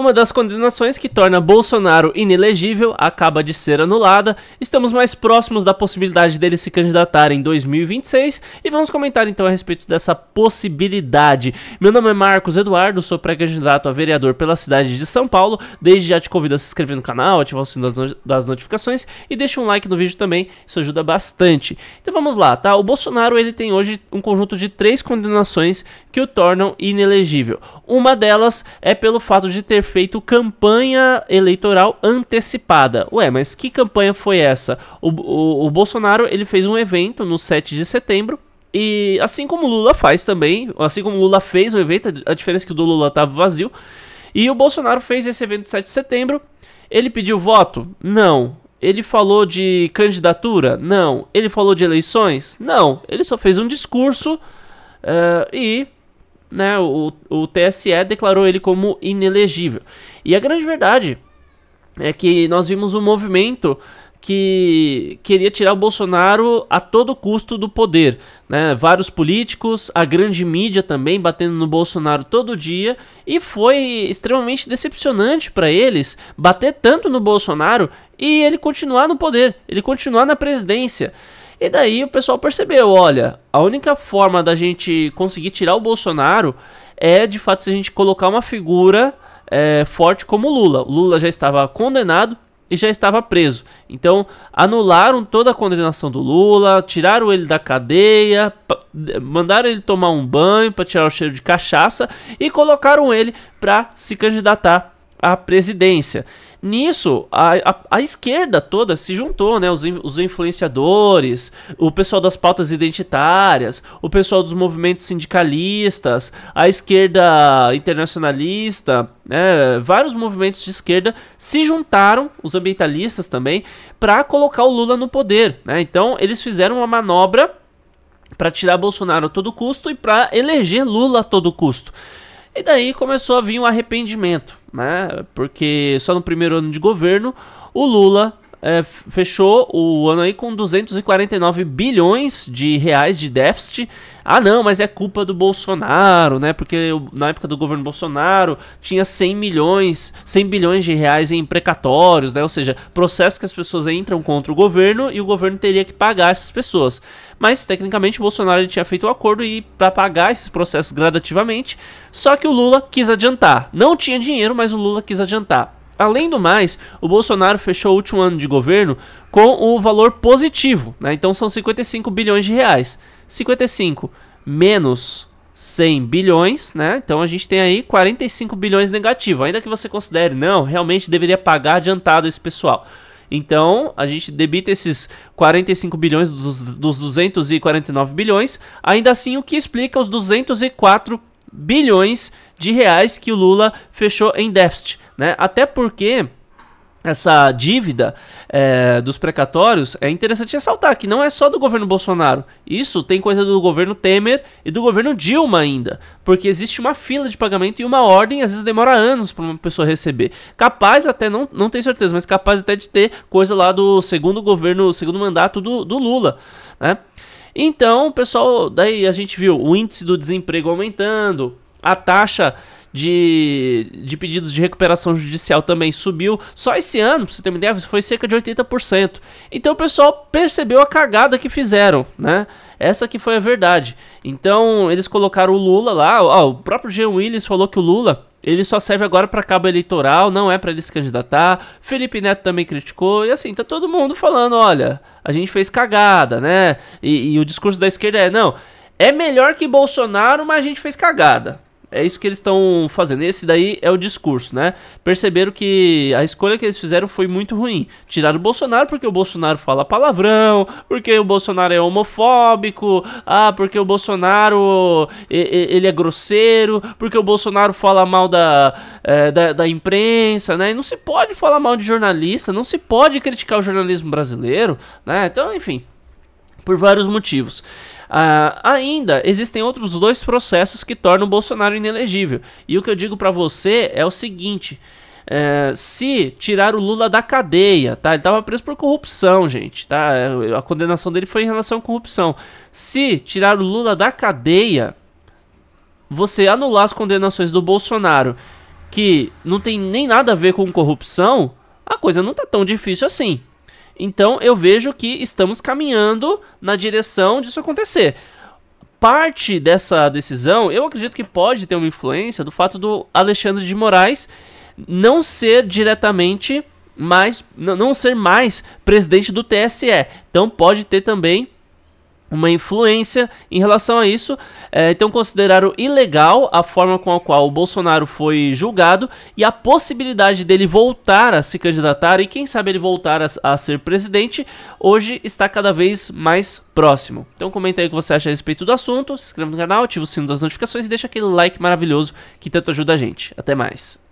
Uma das condenações que torna Bolsonaro inelegível acaba de ser anulada. Estamos mais próximos da possibilidade dele se candidatar em 2026 e vamos comentar então a respeito dessa possibilidade. Meu nome é Marcos Eduardo, sou pré-candidato a vereador pela cidade de São Paulo. Desde já te convido a se inscrever no canal, ativar o sino das notificações e deixa um like no vídeo também, isso ajuda bastante. Então vamos lá, tá? O Bolsonaro ele tem hoje um conjunto de três condenações que o tornam inelegível. Uma delas é pelo fato de ter feito campanha eleitoral antecipada. Ué, mas que campanha foi essa? O, o, o Bolsonaro ele fez um evento no 7 de setembro e assim como o Lula faz também, assim como o Lula fez o evento, a diferença é que o do Lula estava vazio. E o Bolsonaro fez esse evento de 7 de setembro. Ele pediu voto? Não. Ele falou de candidatura? Não. Ele falou de eleições? Não. Ele só fez um discurso uh, e né, o, o TSE declarou ele como inelegível. E a grande verdade é que nós vimos um movimento que queria tirar o Bolsonaro a todo custo do poder. Né? Vários políticos, a grande mídia também batendo no Bolsonaro todo dia, e foi extremamente decepcionante para eles bater tanto no Bolsonaro e ele continuar no poder, ele continuar na presidência. E daí o pessoal percebeu, olha, a única forma da gente conseguir tirar o Bolsonaro é de fato se a gente colocar uma figura é, forte como o Lula. O Lula já estava condenado e já estava preso. Então anularam toda a condenação do Lula, tiraram ele da cadeia, mandaram ele tomar um banho para tirar o cheiro de cachaça e colocaram ele para se candidatar à presidência. Nisso, a, a, a, esquerda toda se juntou, né? Os, os influenciadores, o pessoal das pautas identitárias, o pessoal dos movimentos sindicalistas, a esquerda internacionalista, né? Vários movimentos de esquerda se juntaram, os ambientalistas também, para colocar o Lula no poder, né? Então, eles fizeram uma manobra para tirar Bolsonaro a todo custo e para eleger Lula a todo custo. E daí começou a vir o um arrependimento, né? Porque só no primeiro ano de governo, o Lula é, fechou o ano aí com 249 bilhões de reais de déficit. Ah, não, mas é culpa do Bolsonaro, né? Porque na época do governo Bolsonaro tinha 100 milhões, 100 bilhões de reais em precatórios, né? Ou seja, processos que as pessoas entram contra o governo e o governo teria que pagar essas pessoas. Mas tecnicamente o Bolsonaro tinha feito o um acordo e para pagar esses processos gradativamente, só que o Lula quis adiantar. Não tinha dinheiro, mas o Lula quis adiantar. Além do mais, o Bolsonaro fechou o último ano de governo com o valor positivo, né? Então são 55 bilhões de reais. 55 menos 100 bilhões, né? Então a gente tem aí 45 bilhões negativo. Ainda que você considere, não, realmente deveria pagar adiantado esse pessoal. Então, a gente debita esses 45 bilhões dos, dos 249 bilhões, ainda assim o que explica os 204 bilhões de reais que o Lula fechou em déficit, né? Até porque essa dívida é, dos precatórios é interessante ressaltar que não é só do governo Bolsonaro. Isso tem coisa do governo Temer e do governo Dilma ainda, porque existe uma fila de pagamento e uma ordem, às vezes demora anos para uma pessoa receber. Capaz até não, não tenho certeza, mas capaz até de ter coisa lá do segundo governo, segundo mandato do, do Lula, né? Então, pessoal, daí a gente viu o índice do desemprego aumentando, a taxa de, de pedidos de recuperação judicial também subiu. Só esse ano, pra você ter uma ideia, foi cerca de 80%. Então o pessoal percebeu a cagada que fizeram, né? Essa que foi a verdade. Então eles colocaram o Lula lá, ó, o próprio Jean Willis falou que o Lula ele só serve agora para cabo eleitoral, não é para ele se candidatar. Felipe Neto também criticou. E assim, tá todo mundo falando: olha, a gente fez cagada, né? E, e o discurso da esquerda é: não, é melhor que Bolsonaro, mas a gente fez cagada. É isso que eles estão fazendo. Esse daí é o discurso, né? Perceberam que a escolha que eles fizeram foi muito ruim. Tiraram o Bolsonaro porque o Bolsonaro fala palavrão, porque o Bolsonaro é homofóbico, ah, porque o Bolsonaro ele é grosseiro, porque o Bolsonaro fala mal da, é, da, da, imprensa, né? E não se pode falar mal de jornalista, não se pode criticar o jornalismo brasileiro, né? Então, enfim, por vários motivos. Ah, ainda existem outros dois processos que tornam o Bolsonaro inelegível. E o que eu digo para você é o seguinte. É, se tirar o Lula da cadeia, tá? Ele estava preso por corrupção, gente, tá? A condenação dele foi em relação à corrupção. Se tirar o Lula da cadeia, você anular as condenações do Bolsonaro, que não tem nem nada a ver com corrupção, a coisa não tá tão difícil assim. Então eu vejo que estamos caminhando na direção disso acontecer. Parte dessa decisão, eu acredito que pode ter uma influência do fato do Alexandre de Moraes não ser diretamente mais não ser mais presidente do TSE. Então pode ter também uma influência em relação a isso. É, então consideraram ilegal a forma com a qual o Bolsonaro foi julgado e a possibilidade dele voltar a se candidatar e quem sabe ele voltar a, a ser presidente hoje está cada vez mais próximo. Então comenta aí o que você acha a respeito do assunto, se inscreva no canal, ativa o sino das notificações e deixa aquele like maravilhoso que tanto ajuda a gente. Até mais.